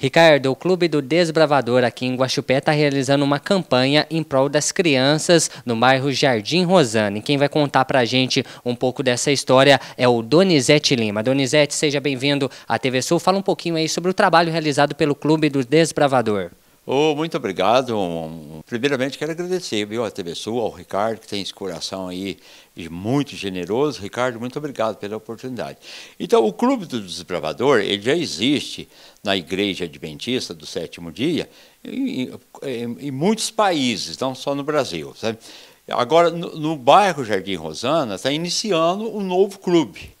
Ricardo, o Clube do Desbravador aqui em Guaxupé está realizando uma campanha em prol das crianças no bairro Jardim Rosane. Quem vai contar para a gente um pouco dessa história é o Donizete Lima. Donizete, seja bem-vindo à TV Sul. Fala um pouquinho aí sobre o trabalho realizado pelo Clube do Desbravador. Oh, muito obrigado. Primeiramente, quero agradecer viu, à TV Sul, ao Ricardo, que tem esse coração aí muito generoso. Ricardo, muito obrigado pela oportunidade. Então, o Clube do Desbravador, ele já existe na Igreja Adventista do Sétimo Dia, em, em, é, em muitos países, não só no Brasil. Sabe? Agora, no, no bairro Jardim Rosana, está iniciando um novo clube,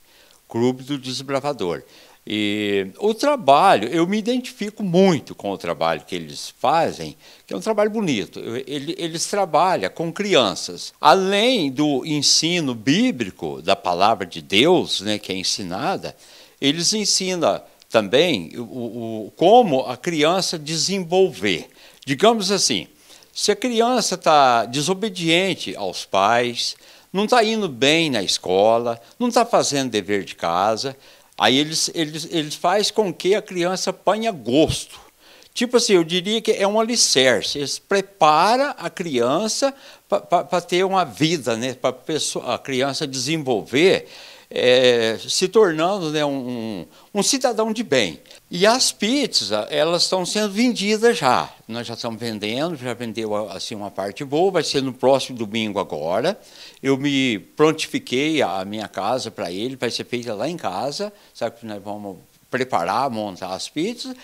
Clube do Desbravador. E o trabalho, eu me identifico muito com o trabalho que eles fazem, que é um trabalho bonito. eles trabalham com crianças. Além do ensino bíblico, da palavra de Deus, né, que é ensinada, eles ensinam também o, o como a criança desenvolver. Digamos assim, se a criança está desobediente aos pais, não está indo bem na escola, não está fazendo dever de casa, Aí eles, eles, eles faz com que a criança apanhe gosto. Tipo assim, eu diria que é um alicerce. Eles prepara a criança para ter uma vida, né? para a criança desenvolver é, se tornando né, um, um, cidadão de bem. E as pizzas, elas estão sendo vendidas já. Nós já estamos vendendo, já vendeu assim uma parte boa, vai ser no próximo domingo agora. Eu me prontifiquei a minha casa para ele, vai ser feita lá em casa, sabe que nós vamos preparar, montar as pizzas.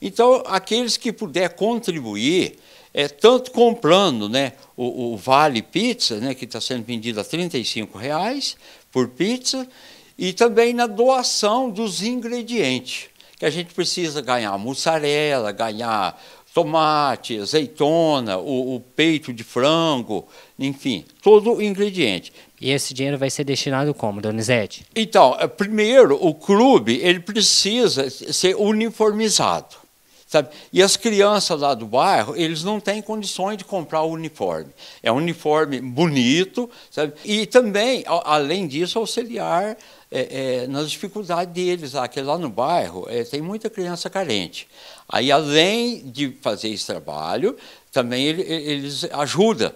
Então, aqueles que puder contribuir, é, tanto comprando né, o, o Vale Pizza, né, que está sendo vendido a R$ reais por pizza, e também na doação dos ingredientes, que a gente precisa ganhar mussarela, ganhar tomate, azeitona, o, o, peito de frango, enfim, todo o ingrediente. E esse dinheiro vai ser destinado como, Donizete? Então, é, primeiro, o clube ele precisa ser uniformizado. Sabe? E as crianças lá do bairro, eles não têm condições de comprar o uniforme. É um uniforme bonito, sabe? e também, além disso, auxiliar é, é, nas dificuldades deles lá, que lá no bairro é, tem muita criança carente. Aí, além de fazer esse trabalho, também ele, eles ajudam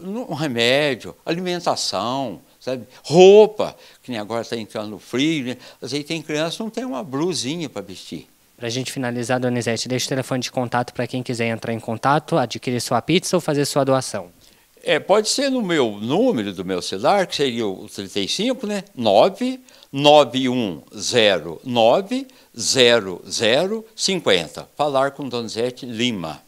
um remédio, alimentação, sabe? roupa, que nem agora está entrando no frio. Né? Mas aí tem criança não tem uma blusinha para vestir. Para a gente finalizar, Donizete, deixa o telefone de contato para quem quiser entrar em contato, adquirir sua pizza ou fazer sua doação. É, pode ser no meu número do meu celular, que seria o 35, né? 9 0050. Falar com Donizete Lima.